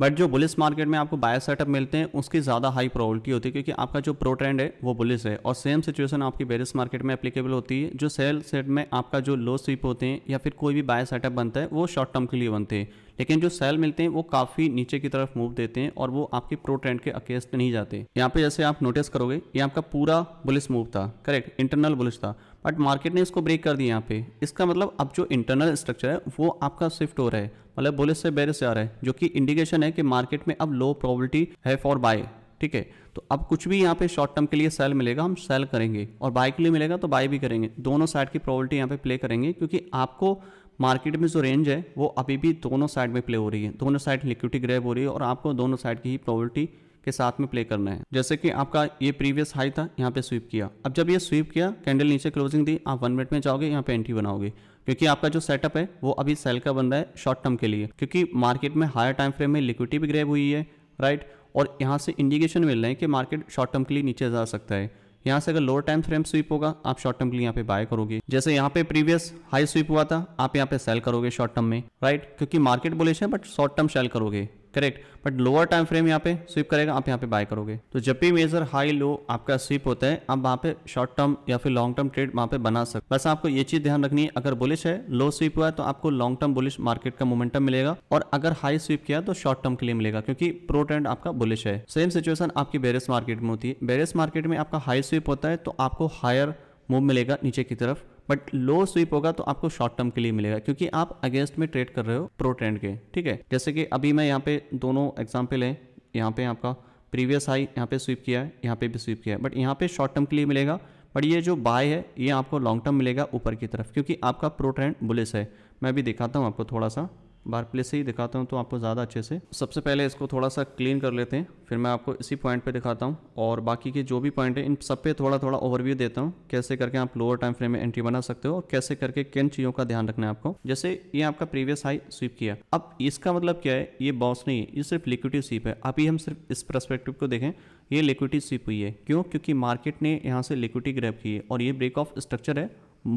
बट जो बुलिस मार्केट में आपको बायर सेटअप मिलते हैं उसकी ज़्यादा हाई प्रोबेबिलिटी होती है क्योंकि आपका जो प्रो ट्रेंड है वो बुलिस है और सेम सिचुएशन आपकी बेरिस मार्केट में अप्लीकेबल होती है जो सेल सेट में आपका जो लो स्वीप होते हैं या फिर कोई भी बायर सेटअप बनता है वो शॉर्ट टर्म के लिए बनते हैं लेकिन जो सेल मिलते हैं वो काफ़ी नीचे की तरफ मूव देते हैं और वो आपके प्रो ट्रेंड के अकेस्ट नहीं जाते यहाँ पे जैसे आप नोटिस करोगे ये आपका पूरा बुलिस मूव था करेक्ट इंटरनल बुलिस था बट मार्केट ने इसको ब्रेक कर दिया यहाँ पे इसका मतलब अब जो इंटरनल स्ट्रक्चर है वो आपका शिफ्ट हो रहा है मतलब बोले से बेरे से आ रहा है जो कि इंडिकेशन है कि मार्केट में अब लो प्रोबेबिलिटी है फॉर बाय ठीक है तो अब कुछ भी यहाँ पे शॉर्ट टर्म के लिए सेल मिलेगा हम सेल करेंगे और बाय के लिए मिलेगा तो बाय भी करेंगे दोनों साइड की प्रॉबिलिटी यहाँ पे प्ले करेंगे क्योंकि आपको मार्केट में जो रेंज है वो अभी भी दोनों साइड में प्ले हो रही है दोनों साइड लिक्विटी ग्रैब हो रही है और आपको दोनों साइड की ही प्रॉबिलिटी के साथ में प्ले करना है जैसे कि आपका ये प्रीवियस हाई था यहाँ पे स्वीप किया अब जब ये स्वीप किया कैंडल नीचे क्लोजिंग दी आप वन मिनट में जाओगे यहाँ पे एंट्री बनाओगे क्योंकि आपका जो सेटअप है वो अभी सेल का बन रहा है शॉर्ट टर्म के लिए क्योंकि मार्केट में हायर टाइम फ्रेम में लिक्विटी भी ग्रेब हुई है राइट और यहाँ से इंडिकेशन मिल रहे हैं कि मार्केट शॉर्ट टर्म के लिए नीचे जा सकता है यहाँ से अगर लोअर टाइम फ्रेम स्वीप होगा आप शॉर्ट टर्म के लिए यहाँ पे बाय करोगे जैसे यहाँ पे प्रीवियस हाई स्वीप हुआ था आप यहाँ पे सेल करोगे शॉर्ट टर्म में राइट क्योंकि मार्केट बोलेश है बट शॉर्ट टर्म सेल करोगे correct but lower time frame यहाँ पे स्वीप करेगा आप यहाँ पे बाय करोगे तो जब भी मेजर हाई लो आपका स्वीप होता है आप वहाँ पे शॉर्ट टर्म या फिर लॉन्ग टर्म ट्रेड वहाँ पे बना सकते बस आपको ये चीज ध्यान रखनी है अगर बुलिश है लो स्वीप हुआ है तो आपको लॉन्ग टर्म बुलिश मार्केट का मोमेंटम मिलेगा और अगर हाई स्वीप किया तो शॉर्ट टर्म के लिए मिलेगा क्योंकि प्रो ट्रेंड आपका बुलिश है सेम सिचुएशन आपकी बेरेस मार्केट में होती है बेरेस मार्केट में आपका हाई स्वीप होता है तो आपको हायर मूव मिलेगा नीचे की तरफ बट लो स्वीप होगा तो आपको शॉर्ट टर्म के लिए मिलेगा क्योंकि आप अगेंस्ट में ट्रेड कर रहे हो प्रो ट्रेंड के ठीक है जैसे कि अभी मैं यहाँ पे दोनों एग्जाम्पल है यहाँ पे आपका प्रीवियस हाई यहाँ पे स्वीप किया है यहाँ पे भी स्वीप किया है बट यहाँ पे शॉर्ट टर्म के लिए मिलेगा बट ये जो बाय है ये आपको लॉन्ग टर्म मिलेगा ऊपर की तरफ क्योंकि आपका प्रो ट्रेंड बुलिस है मैं भी दिखाता हूँ आपको थोड़ा सा बार प्लेस से ही दिखाता हूँ तो आपको ज़्यादा अच्छे से सबसे पहले इसको थोड़ा सा क्लीन कर लेते हैं फिर मैं आपको इसी पॉइंट पे दिखाता हूँ और बाकी के जो भी पॉइंट है इन सब पे थोड़ा थोड़ा ओवरव्यू देता हूँ कैसे करके आप लोअर टाइम फ्रेम में एंट्री बना सकते हो और कैसे करके किन चीज़ों का ध्यान रखना है आपको जैसे ये आपका प्रीवियस हाई स्वीप किया अब इसका मतलब क्या है ये बॉस नहीं है ये सिर्फ लिक्विटी स्वीप है अभी हम सिर्फ इस परस्पेक्टिव को देखें ये लिक्विटी स्वीप हुई है क्यों क्योंकि मार्केट ने यहाँ से लिक्विटी ग्रैप की है और ये ब्रेक ऑफ स्ट्रक्चर है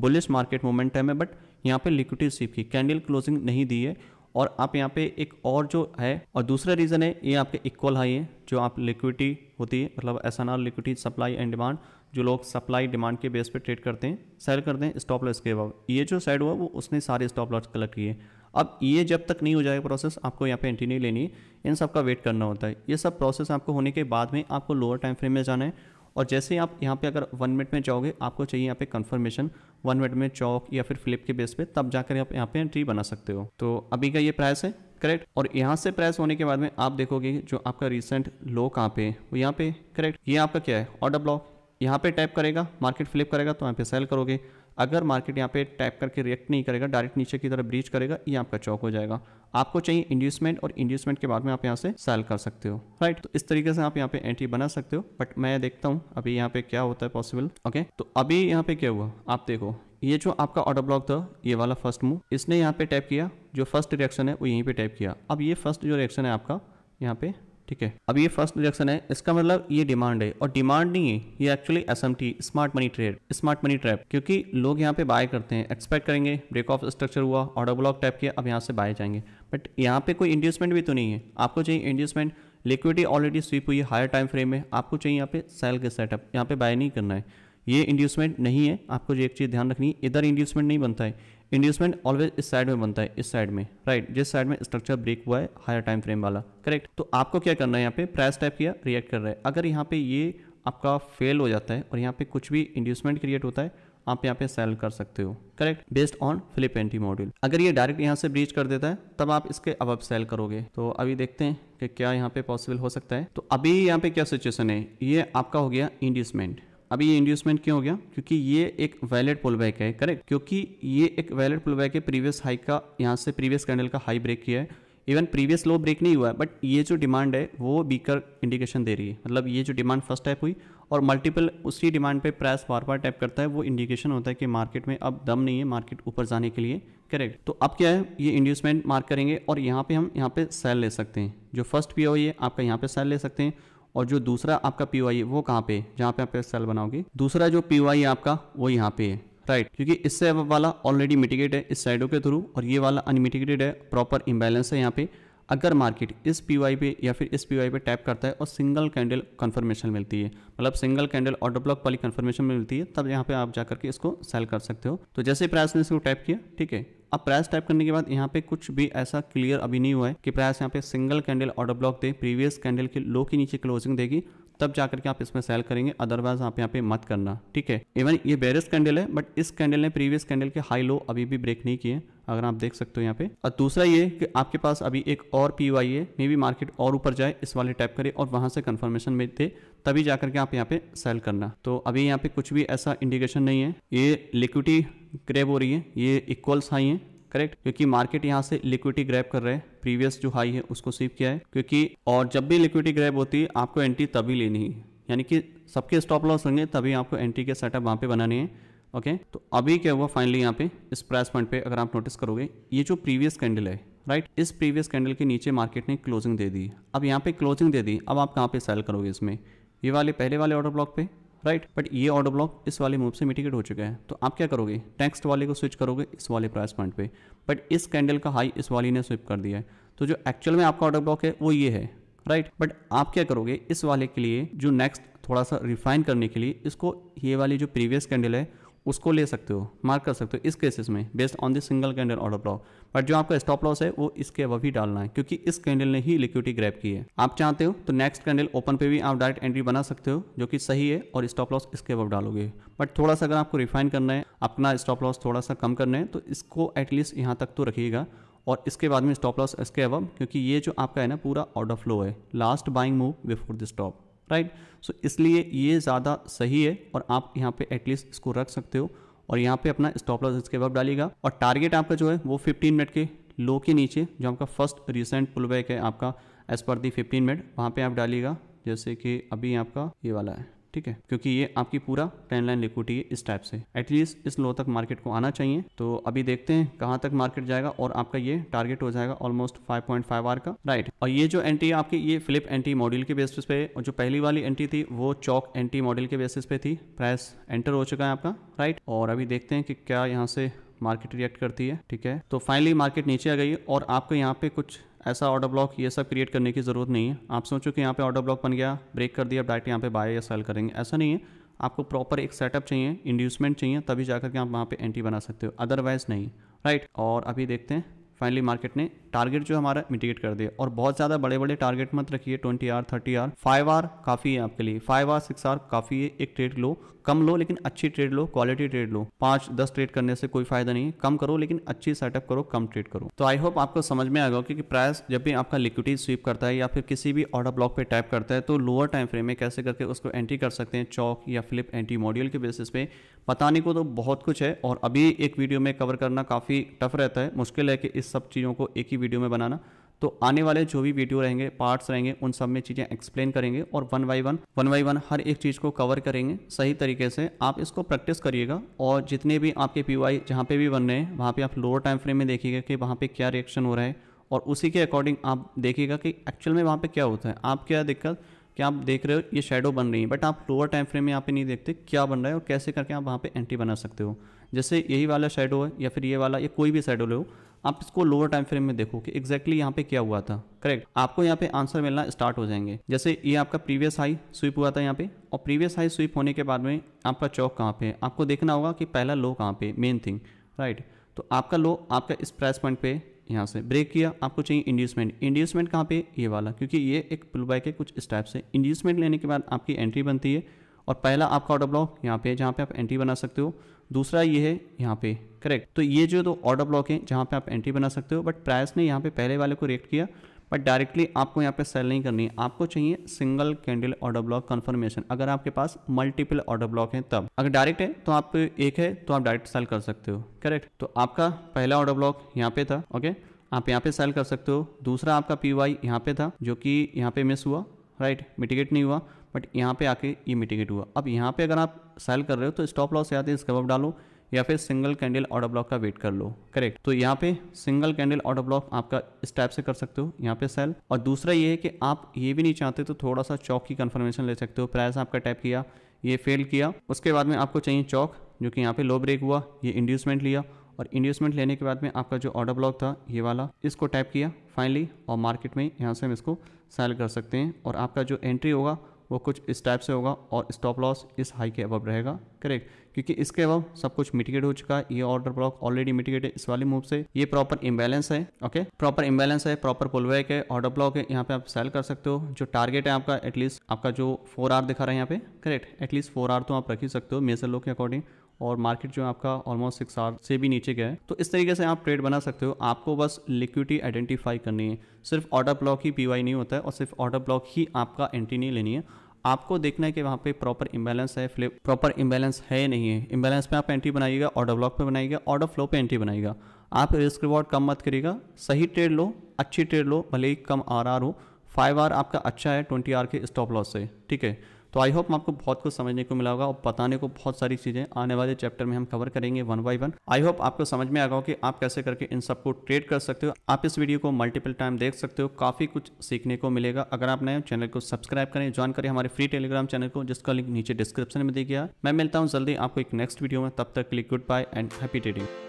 बुलिश मार्केट मोमेंट है बट यहाँ पे लिक्विटी स्वीप की कैंडल क्लोजिंग नहीं दी है और आप यहाँ पे एक और जो है और दूसरा रीज़न है ये आपके इक्वल हाई है जो आप लिक्विटी होती है मतलब as in liquidity supply and demand जो लोग सप्लाई डिमांड के बेस पे ट्रेड करते हैं सेल करते हैं स्टॉप लॉस के अब ये जो साइड हुआ वो उसने सारे स्टॉप लॉस कलेक्ट किए अब ये जब तक नहीं हो जाएगा प्रोसेस आपको यहाँ पे एंट्री नहीं लेनी है इन सब का वेट करना होता है ये सब प्रोसेस आपको होने के बाद में आपको लोअर टाइम फ्रेम में जाना है और जैसे आप यहाँ पर अगर वन मिनट में जाओगे आपको चाहिए यहाँ पे कंफर्मेशन वन वेट में चौक या फिर फ्लिप के बेस पे तब जाकर आप यहाँ पे एंट्री बना सकते हो तो अभी का ये प्राइस है करेक्ट और यहाँ से प्राइस होने के बाद में आप देखोगे जो आपका रिसेंट लो कहाँ पे वो यहाँ पे करेक्ट ये आपका क्या है ऑर्डर ब्लॉक यहाँ पे टैप करेगा मार्केट फ्लिप करेगा तो यहाँ पे सेल करोगे अगर मार्केट यहाँ पे टैप करके रिएक्ट नहीं करेगा डायरेक्ट नीचे की तरफ ब्रीच करेगा ये आपका चौक हो जाएगा आपको चाहिए इंड्यूसमेंट और इंड्यूसमेंट के बाद में आप यहाँ से सेल कर सकते हो राइट तो इस तरीके से आप यहाँ पे एंट्री बना सकते हो बट मैं देखता हूँ अभी यहाँ पे क्या होता है पॉसिबल ओके तो अभी यहाँ पे क्या हुआ आप देखो ये जो आपका ऑर्डर ब्लॉक था ये वाला फर्स्ट मूव इसने यहाँ पे टैप किया जो फर्स्ट रिएक्शन है वो यहीं पे टैप किया अब ये फर्स्ट जो रिएक्शन है आपका यहाँ पे ठीक है अब ये फर्स्ट रिजेक्शन है इसका मतलब ये डिमांड है और डिमांड नहीं है ये actually as smart money trade smart money trap क्योंकि लोग यहाँ पे बाय करते हैं एक्सपेक्ट करेंगे ब्रेक ऑफ स्ट्रक्चर हुआ ऑर्डर ब्लॉक टाइप के अब यहाँ से बाय जाएंगे बट यहाँ पे कोई इंड्यूसमेंट भी तो नहीं है आपको चाहिए इंड्यूसमेंट लिक्विडी ऑलरेडी स्वीप हुई है हायर टाइम फ्रेम में आपको चाहिए यहाँ पे सेल के सेटअप यहाँ पे बाय नहीं करना है ये इंड्यूसमेंट नहीं है आपको जो एक चीज़ ध्यान रखनी है इधर इंड्यूसमेंट नहीं बनता है इंड्यूसमेंट ऑलवेज इस साइड में बनता है इस साइड में राइट जिस साइड में स्ट्रक्चर ब्रेक हुआ है हायर टाइम फ्रेम वाला करेक्ट तो आपको क्या करना है यहाँ पे प्राइस टाइप किया रिएक्ट कर रहा है अगर यहाँ पे ये आपका फेल हो जाता है और यहाँ पे कुछ भी इंड्यूसमेंट क्रिएट होता है आप यहाँ पे सेल कर सकते हो correct based on flip entry model अगर ये डायरेक्ट यहाँ से ब्रीच कर देता है तब आप इसके अब अब सेल करोगे तो अभी देखते हैं कि क्या यहाँ पे पॉसिबल हो सकता है तो अभी यहाँ पे क्या सिचुएशन है ये आपका हो गया इंड्यूसमेंट अभी ये इंड्यूसमेंट क्यों हो गया क्योंकि ये एक वैलिड बैक है करेक्ट क्योंकि ये एक वैलिड बैक है प्रीवियस हाई का यहाँ से प्रीवियस कैंडल का हाई ब्रेक किया है इवन प्रीवियस लो ब्रेक नहीं हुआ है बट ये जो डिमांड है वो बीकर इंडिकेशन दे रही है मतलब ये जो डिमांड फर्स्ट टाइप हुई और मल्टीपल उसी डिमांड पे प्राइस बार बार टाइप करता है वो इंडिकेशन होता है कि मार्केट में अब दम नहीं है मार्केट ऊपर जाने के लिए करेक्ट तो अब क्या है ये इंड्यूसमेंट मार्क करेंगे और यहाँ पे हम यहाँ पे सेल ले सकते हैं जो फर्स्ट पी है आपका यहाँ पे सेल ले सकते हैं और जो दूसरा आपका पी वाई वो कहाँ पे जहाँ पे आप सेल बनाओगे दूसरा जो पी वाई आपका वो यहाँ पे है राइट क्योंकि इससे वाला ऑलरेडी मिटिगेट है इस साइडों के थ्रू और ये वाला अनमिटिगेटेड है प्रॉपर इम्बेलेंस है यहाँ पे अगर मार्केट इस पी पे या फिर इस पी पे टैप करता है और सिंगल कैंडल कन्फर्मेशन मिलती है मतलब सिंगल कैंडल ऑटो ब्लॉक वाली कन्फर्मेशन मिलती है तब यहाँ पे आप जाकर के इसको सेल कर सकते हो तो जैसे प्राइस ने इसको टैप किया ठीक है अब प्राइस टाइप करने के बाद यहाँ पे कुछ भी ऐसा क्लियर अभी नहीं हुआ है कि प्राइस यहाँ पे सिंगल कैंडल ऑर्डर ब्लॉक दे प्रीवियस कैंडल के लो के नीचे क्लोजिंग देगी तब जाकर के आप इसमें सेल करेंगे अदरवाइज आप यहाँ पे मत करना ठीक है इवन ये बेरिस कैंडल है बट इस कैंडल ने प्रीवियस कैंडल के हाई लो अभी भी ब्रेक नहीं किए अगर आप देख सकते हो यहाँ पे और दूसरा ये कि आपके पास अभी एक और पी है मे बी मार्केट और ऊपर जाए इस वाले टाइप करे और वहां से कंफर्मेशन में दे तभी जाकर के आप यहाँ पे सेल करना तो अभी यहाँ पे कुछ भी ऐसा इंडिकेशन नहीं है ये लिक्विटी ग्रैब हो रही है ये इक्वल्स हाई है करेक्ट क्योंकि मार्केट यहाँ से लिक्विडिटी ग्रैब कर रहे हैं प्रीवियस जो हाई है उसको सीव किया है क्योंकि और जब भी लिक्विडिटी ग्रैब होती है आपको एंट्री तभी लेनी है यानी कि सबके स्टॉप लॉस होंगे तभी आपको एंट्री के सेटअप वहाँ पे बनाने हैं ओके तो अभी क्या हुआ फाइनली यहाँ पे इस प्राइस पॉइंट पे अगर आप नोटिस करोगे ये जो प्रीवियस कैंडल है राइट इस प्रीवियस कैंडल के नीचे मार्केट ने क्लोजिंग दे दी अब यहाँ पे क्लोजिंग दे दी अब आप कहाँ पे सेल करोगे इसमें ये वाले पहले वाले ऑर्डर ब्लॉक पे राइट बट ये ऑर्डर ब्लॉक इस वाले मूव से मिटिकेट हो चुका है तो आप क्या करोगे टेक्स्ट वाले को स्विच करोगे इस वाले प्राइस पॉइंट पे बट इस कैंडल का हाई इस वाली ने स्विप कर दिया है तो जो एक्चुअल में आपका ऑर्डर ब्लॉक है वो ये है राइट right? बट आप क्या करोगे इस वाले के लिए जो नेक्स्ट थोड़ा सा रिफाइन करने के लिए इसको ये वाली जो प्रीवियस कैंडल है उसको ले सकते हो मार्क कर सकते हो इस केसेस में based on this single candle order block but जो आपका स्टॉप लॉस है वो इसके अब ही डालना है क्योंकि इस कैंडल ने ही लिक्विटी ग्रैप की है आप चाहते हो तो नेक्स्ट कैंडल ओपन पे भी आप डायरेक्ट एंट्री बना सकते हो जो कि सही है और स्टॉप लॉस इसके अब डालोगे बट थोड़ा सा अगर आपको रिफाइन करना है अपना स्टॉप लॉस थोड़ा सा कम करना है तो इसको एटलीस्ट यहाँ तक तो रखिएगा और इसके बाद में स्टॉप लॉस इसके अब क्योंकि ये जो आपका है ना पूरा ऑर्डर फ्लो है last buying move before the stop right so so, इसलिए ये ज़्यादा सही है और आप यहाँ पे एटलीस्ट इसको रख सकते हो और यहाँ पे अपना स्टॉप लॉस इसके बाद डालिएगा और टारगेट आपका जो है वो 15 मिनट के लो के नीचे जो आपका फर्स्ट रिसेंट पुल बैक है आपका as per the fifteen minute वहाँ पर आप डालिएगा जैसे कि अभी आपका ये वाला है ठीक है क्योंकि ये आपकी पूरा ट्रेंड लाइन लिक्विटी है इस टाइप से एटलीस्ट इस लो तक मार्केट को आना चाहिए तो अभी देखते हैं कहाँ तक मार्केट जाएगा और आपका ये टारगेट हो जाएगा ऑलमोस्ट 5.5 आर का राइट और ये जो एंट्री आपकी ये फ्लिप एंटी मॉड्यूल के बेसिस पे और जो पहली वाली एंट्री थी वो चौक एंटी मॉड्यूल के बेसिस पे थी प्राइस एंटर हो चुका है आपका राइट और अभी देखते हैं कि क्या यहाँ से मार्केट रिएक्ट करती है ठीक है तो फाइनली मार्केट नीचे आ गई और आपको यहाँ पे कुछ ऐसा ऑर्डर ब्लॉक ये सब क्रिएट करने की ज़रूरत नहीं है आप सोचो कि यहाँ पे ऑर्डर ब्लॉक बन गया ब्रेक कर दिया डायरेक्ट यहाँ पे बाय या सेल करेंगे ऐसा नहीं है आपको प्रॉपर एक सेटअप चाहिए इंड्यूसमेंट चाहिए तभी जाकर के आप वहाँ पे एंट्री बना सकते हो अदरवाइज नहीं राइट और अभी देखते हैं फाइनली मार्केट ने टारगेट जो हमारा मिटिगेट कर दे और बहुत ज़्यादा बड़े बड़े टारगेट मत रखिए twenty R thirty R five R काफ़ी है आपके लिए फाइव आर सिक्स आर काफ़ी है एक ट्रेड लो कम लो लेकिन अच्छी ट्रेड लो क्वालिटी ट्रेड लो पांच दस ट्रेड करने से कोई फायदा नहीं कम करो लेकिन अच्छी सेटअप करो कम ट्रेड करो तो आई होप आपको समझ में आ गया क्योंकि प्राइस जब भी आपका लिक्विडिटी स्वीप करता है या फिर किसी भी ऑर्डर ब्लॉक पे टाइप करता है तो लोअर टाइम फ्रेम में कैसे करके उसको एंट्री कर सकते हैं चौक या फ्लिप एंटी मॉड्यूल के बेसिस पे बताने को तो बहुत कुछ है और अभी एक वीडियो में कवर करना काफ़ी टफ रहता है मुश्किल है कि इस सब चीज़ों को एक ही वीडियो में बनाना तो आने वाले जो भी वीडियो रहेंगे पार्ट्स रहेंगे उन सब में चीज़ें एक्सप्लेन करेंगे और one by one one by one हर एक चीज़ को कवर करेंगे सही तरीके से आप इसको प्रैक्टिस करिएगा और जितने भी आपके पी वाई जहाँ पर भी बन रहे हैं वहाँ पर आप लोअर टाइम फ्रेम में देखिएगा कि वहाँ पर क्या रिएक्शन हो रहा है और उसी के अकॉर्डिंग आप देखिएगा कि एक्चुअल में वहाँ पर क्या होता है आप क्या दिक्कत कि आप देख रहे हो ये शेडो बन रही है बट आप लोअर टाइम फ्रेम में यहाँ पे नहीं देखते क्या बन रहा है और कैसे करके आप वहाँ पे एंट्री बना सकते हो जैसे यही वाला शेडो है या फिर ये वाला या कोई भी शेडो लो आप इसको लोअर टाइम फ्रेम में देखो कि एग्जैक्टली यहाँ पे क्या हुआ था करेक्ट आपको यहाँ पे आंसर मिलना स्टार्ट हो जाएंगे जैसे ये आपका प्रीवियस हाई स्वीप हुआ था यहाँ पे और प्रीवियस हाई स्वीप होने के बाद में आपका चौक कहाँ पे है आपको देखना होगा कि पहला लो कहाँ पे मेन थिंग राइट तो आपका लो आपका इस प्राइस पॉइंट पे यहाँ से ब्रेक किया आपको चाहिए इंड्यूसमेंट इंड्यूसमेंट कहाँ पे ये वाला क्योंकि ये एक पुल बाइक है कुछ स्टाइप से इंड्यूसमेंट लेने के बाद आपकी एंट्री बनती है और पहला आपका ऑर्डर ब्लॉक यहाँ पे है जहाँ पे आप एंट्री बना सकते हो दूसरा ये है यहाँ पे करेक्ट तो ये जो दो ऑर्डर ब्लॉक है जहाँ पे आप एंट्री बना सकते हो बट प्राइस ने यहाँ पे पहले वाले को रिएक्ट किया बट डायरेक्टली आपको यहाँ पे सेल नहीं करनी है आपको चाहिए single candle order block confirmation अगर आपके पास मल्टीपल ऑर्डर ब्लॉक है तब अगर डायरेक्ट है तो आप एक है तो आप डायरेक्ट सेल कर सकते हो करेक्ट तो आपका पहला ऑर्डर ब्लॉक यहाँ पे था ओके आप यहाँ पे सेल कर सकते हो दूसरा आपका पी वाई यहाँ पे था जो कि यहाँ पे मिस हुआ राइट मिटिकेट नहीं हुआ बट यहाँ पे आके ये मिटिगेट हुआ अब यहाँ पे अगर आप सेल कर रहे हो तो स्टॉप लॉस या तो स्क्रब डालो या फिर सिंगल कैंडल ऑर्डर ब्लॉक का वेट कर लो करेक्ट तो यहाँ पे सिंगल कैंडल ऑर्डर ब्लॉक आपका इस टाइप से कर सकते हो यहाँ पे सेल और दूसरा ये है कि आप ये भी नहीं चाहते तो थोड़ा सा चौक की कन्फर्मेशन ले सकते हो प्राइस आपका टैप किया ये फेल किया उसके बाद में आपको चाहिए चौक जो कि यहाँ पे लो ब्रेक हुआ ये इंड्यूसमेंट लिया और इंड्यूसमेंट लेने के बाद में आपका जो ऑर्डर ब्लॉक था ये वाला इसको टैप किया फाइनली और मार्केट में यहाँ से हम इसको सेल कर सकते हैं और आपका जो एंट्री होगा वो कुछ इस टाइप से होगा और स्टॉप लॉस इस हाई के अबव रहेगा करेक्ट क्योंकि इसके अब सब कुछ मिटिगेट हो चुका है ये ऑर्डर ब्लॉक ऑलरेडी मिटिगेट है इस वाले मूव से ये प्रॉपर इम्बेलेंस है ओके प्रॉपर इम्बेलेंस है प्रॉपर पुलबैक है ऑर्डर ब्लॉक है यहाँ पे आप सेल कर सकते हो जो टारगेट है आपका एटलीस्ट आपका जो फोर आर दिखा रहा है यहाँ पे करेक्ट एटलीस्ट फोर आर तो आप रख ही सकते हो मेजर लो के अकॉर्डिंग और मार्केट जो है आपका ऑलमोस्ट सिक्स आर से भी नीचे गया है तो इस तरीके से आप ट्रेड बना सकते हो आपको बस लिक्विटी आइडेंटिफाई करनी है सिर्फ ऑर्डर ब्लॉक ही पी नहीं होता है और सिर्फ ऑर्डर ब्लॉक ही आपका एंट्री नहीं लेनी है आपको देखना है कि वहाँ पे प्रॉपर इंबैलेंस है फ्लिप प्रॉपर इंबैलेंस है नहीं है इंबैलेंस में आप एंट्री बनाइएगा ऑर्डर ब्लॉक पे बनाइएगा ऑर्डर फ्लो पे एंट्री बनाइएगा आप रिस्क रिवॉर्ड कम मत करिएगा सही ट्रेड लो अच्छी ट्रेड लो भले ही कम आर आर हो फाइव आर आपका अच्छा है ट्वेंटी आर के स्टॉप लॉस से ठीक है तो आई होप आपको बहुत कुछ समझने को मिला होगा और बताने को बहुत सारी चीज़ें आने वाले चैप्टर में हम कवर करेंगे one by one I hope आपको समझ में आगा कि आप कैसे करके इन सबको ट्रेड कर सकते हो आप इस वीडियो को मल्टीपल टाइम देख सकते हो काफ़ी कुछ सीखने को मिलेगा अगर आप नए चैनल को सब्सक्राइब करें ज्वाइन करें हमारे फ्री टेलीग्राम चैनल को जिसका लिंक नीचे डिस्क्रिप्शन में दिया गया मैं मिलता हूँ जल्दी आपको एक नेक्स्ट वीडियो में तब तक click good bye and happy trading